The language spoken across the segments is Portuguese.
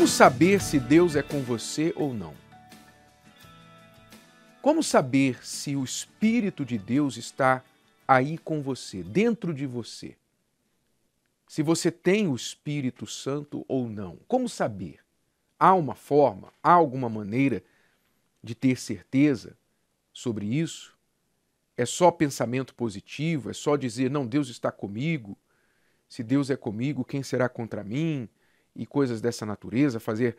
Como saber se Deus é com você ou não? Como saber se o Espírito de Deus está aí com você, dentro de você? Se você tem o Espírito Santo ou não? Como saber? Há uma forma, há alguma maneira de ter certeza sobre isso? É só pensamento positivo? É só dizer, não, Deus está comigo? Se Deus é comigo, quem será contra mim? e coisas dessa natureza, fazer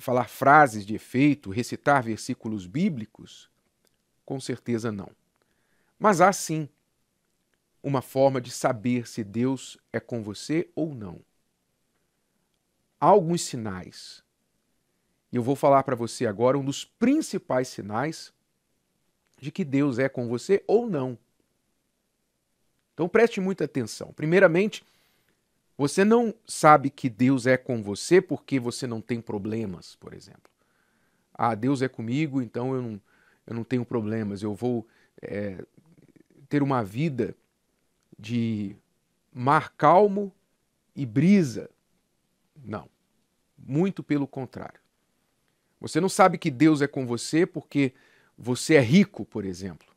falar frases de efeito, recitar versículos bíblicos? Com certeza não. Mas há sim uma forma de saber se Deus é com você ou não. Há alguns sinais. E eu vou falar para você agora um dos principais sinais de que Deus é com você ou não. Então preste muita atenção. Primeiramente, você não sabe que Deus é com você porque você não tem problemas, por exemplo. Ah, Deus é comigo, então eu não, eu não tenho problemas, eu vou é, ter uma vida de mar calmo e brisa. Não. Muito pelo contrário. Você não sabe que Deus é com você porque você é rico, por exemplo.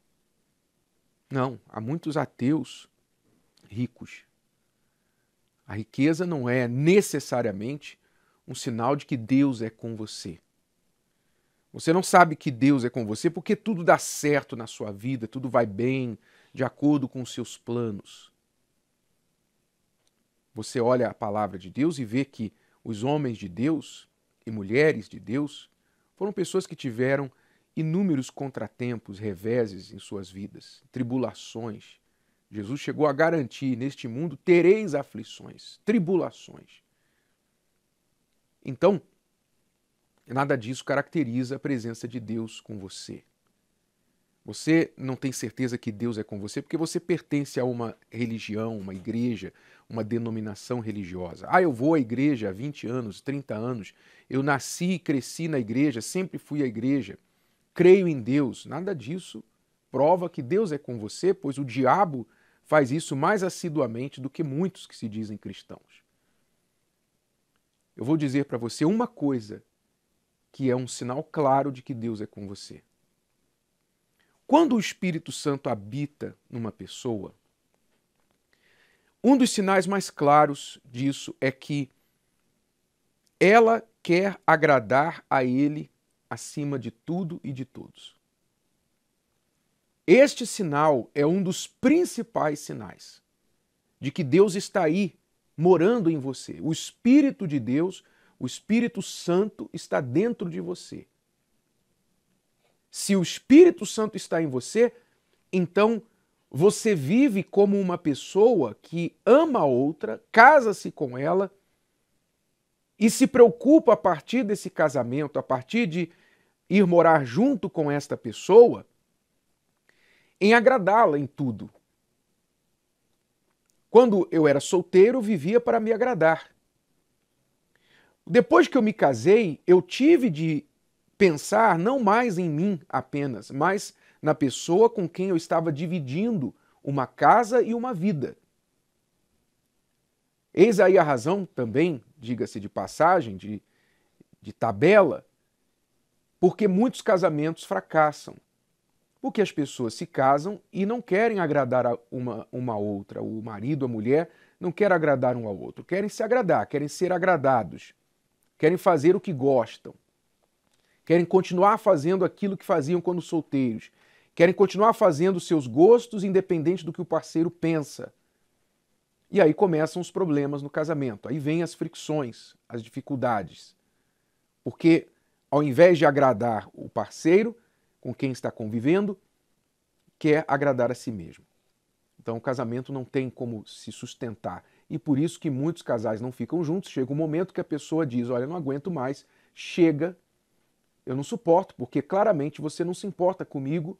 Não, há muitos ateus ricos a riqueza não é necessariamente um sinal de que Deus é com você. Você não sabe que Deus é com você porque tudo dá certo na sua vida, tudo vai bem, de acordo com os seus planos. Você olha a palavra de Deus e vê que os homens de Deus e mulheres de Deus foram pessoas que tiveram inúmeros contratempos, reveses em suas vidas, tribulações, Jesus chegou a garantir: neste mundo tereis aflições, tribulações. Então, nada disso caracteriza a presença de Deus com você. Você não tem certeza que Deus é com você porque você pertence a uma religião, uma igreja, uma denominação religiosa. Ah, eu vou à igreja há 20 anos, 30 anos, eu nasci e cresci na igreja, sempre fui à igreja, creio em Deus. Nada disso prova que Deus é com você, pois o diabo faz isso mais assiduamente do que muitos que se dizem cristãos. Eu vou dizer para você uma coisa que é um sinal claro de que Deus é com você. Quando o Espírito Santo habita numa pessoa, um dos sinais mais claros disso é que ela quer agradar a Ele acima de tudo e de todos. Este sinal é um dos principais sinais de que Deus está aí morando em você. O Espírito de Deus, o Espírito Santo está dentro de você. Se o Espírito Santo está em você, então você vive como uma pessoa que ama a outra, casa-se com ela e se preocupa a partir desse casamento, a partir de ir morar junto com esta pessoa, em agradá-la em tudo. Quando eu era solteiro, vivia para me agradar. Depois que eu me casei, eu tive de pensar não mais em mim apenas, mas na pessoa com quem eu estava dividindo uma casa e uma vida. Eis aí a razão também, diga-se de passagem, de, de tabela, porque muitos casamentos fracassam. Porque as pessoas se casam e não querem agradar uma, uma outra. O marido, a mulher, não quer agradar um ao outro. Querem se agradar, querem ser agradados. Querem fazer o que gostam. Querem continuar fazendo aquilo que faziam quando solteiros. Querem continuar fazendo seus gostos, independente do que o parceiro pensa. E aí começam os problemas no casamento. Aí vêm as fricções, as dificuldades. Porque ao invés de agradar o parceiro, com quem está convivendo, quer agradar a si mesmo. Então o casamento não tem como se sustentar. E por isso que muitos casais não ficam juntos. Chega um momento que a pessoa diz: Olha, não aguento mais, chega, eu não suporto, porque claramente você não se importa comigo,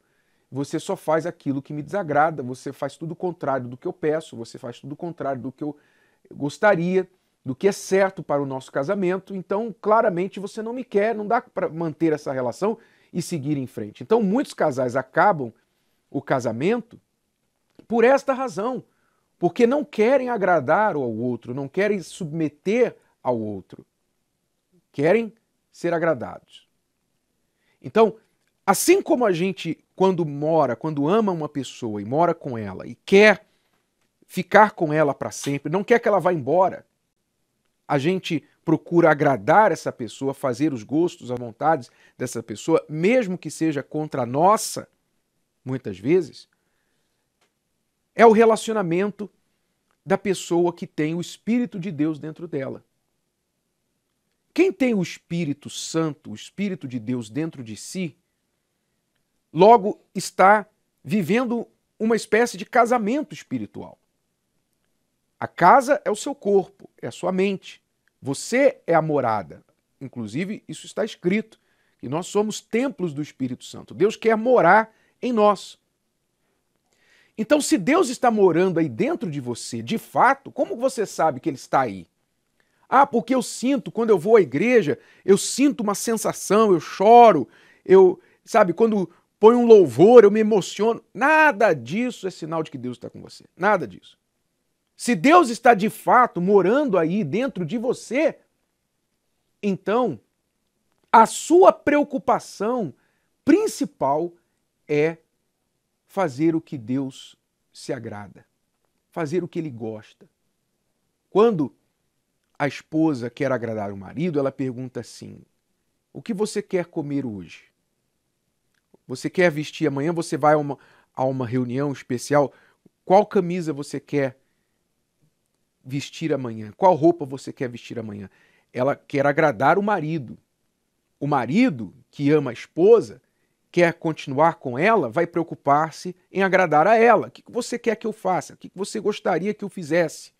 você só faz aquilo que me desagrada, você faz tudo o contrário do que eu peço, você faz tudo o contrário do que eu gostaria, do que é certo para o nosso casamento. Então, claramente você não me quer, não dá para manter essa relação e seguir em frente. Então, muitos casais acabam o casamento por esta razão, porque não querem agradar ao outro, não querem submeter ao outro, querem ser agradados. Então, assim como a gente, quando mora, quando ama uma pessoa e mora com ela e quer ficar com ela para sempre, não quer que ela vá embora, a gente procura agradar essa pessoa, fazer os gostos, as vontades dessa pessoa, mesmo que seja contra a nossa, muitas vezes, é o relacionamento da pessoa que tem o Espírito de Deus dentro dela. Quem tem o Espírito Santo, o Espírito de Deus dentro de si, logo está vivendo uma espécie de casamento espiritual. A casa é o seu corpo, é a sua mente. Você é a morada. Inclusive, isso está escrito, que nós somos templos do Espírito Santo. Deus quer morar em nós. Então, se Deus está morando aí dentro de você, de fato, como você sabe que Ele está aí? Ah, porque eu sinto, quando eu vou à igreja, eu sinto uma sensação, eu choro, eu, sabe, quando põe um louvor, eu me emociono. Nada disso é sinal de que Deus está com você. Nada disso. Se Deus está de fato morando aí dentro de você, então a sua preocupação principal é fazer o que Deus se agrada, fazer o que ele gosta. Quando a esposa quer agradar o marido, ela pergunta assim: O que você quer comer hoje? Você quer vestir amanhã? Você vai a uma, a uma reunião especial? Qual camisa você quer vestir amanhã? Qual roupa você quer vestir amanhã? Ela quer agradar o marido. O marido, que ama a esposa, quer continuar com ela, vai preocupar-se em agradar a ela. O que você quer que eu faça? O que você gostaria que eu fizesse?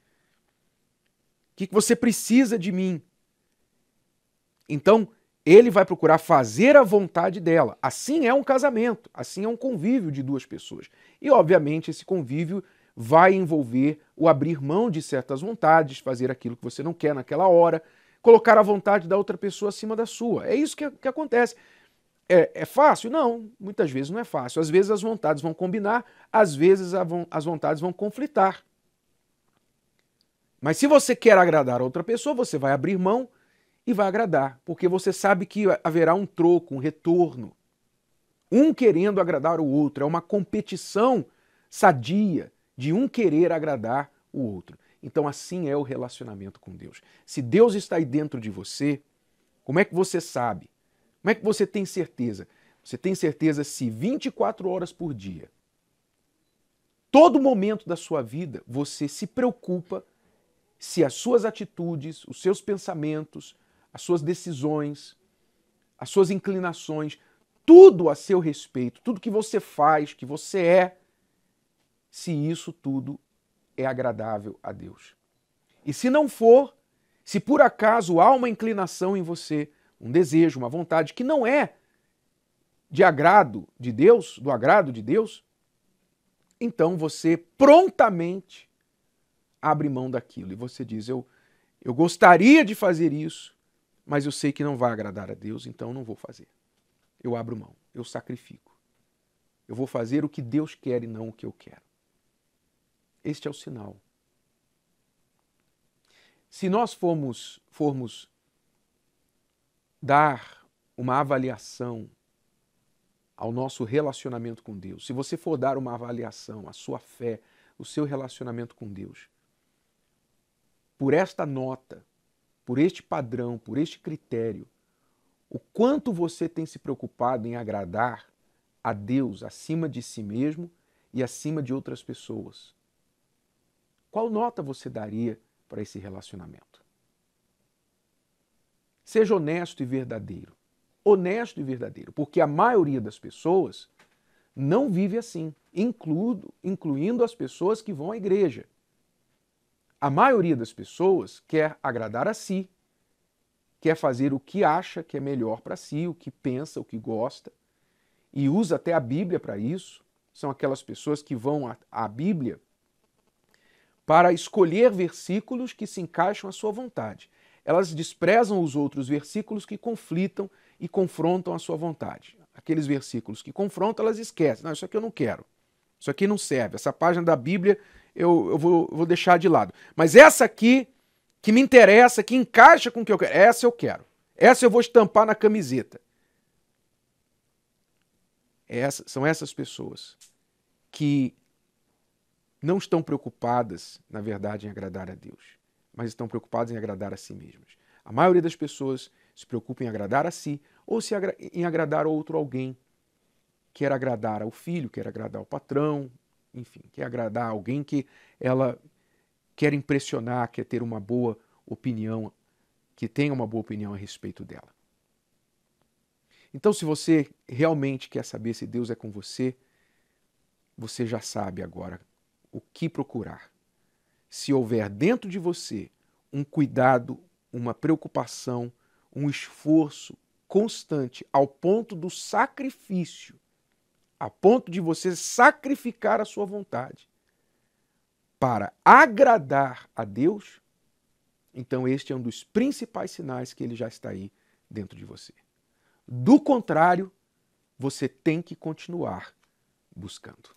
O que você precisa de mim? Então, ele vai procurar fazer a vontade dela. Assim é um casamento, assim é um convívio de duas pessoas. E, obviamente, esse convívio vai envolver o abrir mão de certas vontades, fazer aquilo que você não quer naquela hora, colocar a vontade da outra pessoa acima da sua. É isso que, é, que acontece. É, é, fácil? Não, muitas vezes não é fácil. Às vezes as vontades vão combinar, às vezes as vontades vão conflitar. Mas se você quer agradar a outra pessoa, você vai abrir mão e vai agradar, porque você sabe que haverá um troco, um retorno. Um querendo agradar o outro, é uma competição sadia, de um querer agradar o outro. Então, assim é o relacionamento com Deus. Se Deus está aí dentro de você, como é que você sabe? Como é que você tem certeza? Você tem certeza se 24 horas por dia, todo momento da sua vida, você se preocupa se as suas atitudes, os seus pensamentos, as suas decisões, as suas inclinações, tudo a seu respeito, tudo que você faz, que você é, se isso tudo é agradável a Deus. E se não for, se por acaso há uma inclinação em você, um desejo, uma vontade que não é de agrado de Deus, do agrado de Deus, então você prontamente abre mão daquilo e você diz: eu, eu gostaria de fazer isso, mas eu sei que não vai agradar a Deus, então não vou fazer. Eu abro mão, eu sacrifico. Eu vou fazer o que Deus quer e não o que eu quero. Este é o sinal. Se nós formos, formos dar uma avaliação ao nosso relacionamento com Deus, se você for dar uma avaliação à sua fé, o seu relacionamento com Deus, por esta nota, por este padrão, por este critério, o quanto você tem se preocupado em agradar a Deus acima de si mesmo e acima de outras pessoas. Qual nota você daria para esse relacionamento? Seja honesto e verdadeiro. Honesto e verdadeiro, porque a maioria das pessoas não vive assim, incluindo, incluindo as pessoas que vão à igreja. A maioria das pessoas quer agradar a si, quer fazer o que acha que é melhor para si, o que pensa, o que gosta, e usa até a Bíblia para isso. São aquelas pessoas que vão à Bíblia para escolher versículos que se encaixam à sua vontade. Elas desprezam os outros versículos que conflitam e confrontam a sua vontade. Aqueles versículos que confrontam, elas esquecem. Não, isso aqui eu não quero. Isso aqui não serve. Essa página da Bíblia eu, eu vou, vou deixar de lado. Mas essa aqui, que me interessa, que encaixa com o que eu quero, essa eu quero. Essa eu vou estampar na camiseta. Essa, são essas pessoas que não estão preocupadas, na verdade, em agradar a Deus, mas estão preocupadas em agradar a si mesmas. A maioria das pessoas se preocupa em agradar a si ou se agra em agradar outro alguém. Quer agradar ao filho, quer agradar ao patrão, enfim, quer agradar alguém que ela quer impressionar, quer ter uma boa opinião, que tenha uma boa opinião a respeito dela. Então, se você realmente quer saber se Deus é com você, você já sabe agora o que procurar. Se houver dentro de você um cuidado, uma preocupação, um esforço constante ao ponto do sacrifício, a ponto de você sacrificar a sua vontade para agradar a Deus, então este é um dos principais sinais que ele já está aí dentro de você. Do contrário, você tem que continuar buscando.